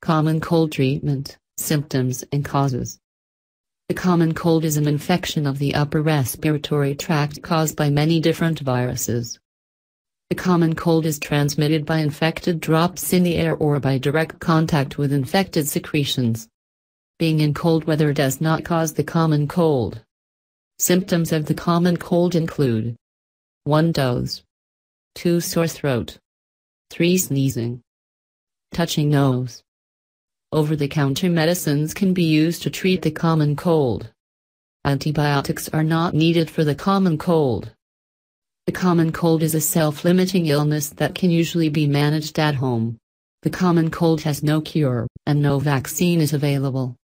Common cold treatment, symptoms and causes. The common cold is an infection of the upper respiratory tract caused by many different viruses. The common cold is transmitted by infected drops in the air or by direct contact with infected secretions. Being in cold weather does not cause the common cold. Symptoms of the common cold include 1 dose, 2 sore throat, 3 sneezing, touching nose, over-the-counter medicines can be used to treat the common cold. Antibiotics are not needed for the common cold. The common cold is a self-limiting illness that can usually be managed at home. The common cold has no cure, and no vaccine is available.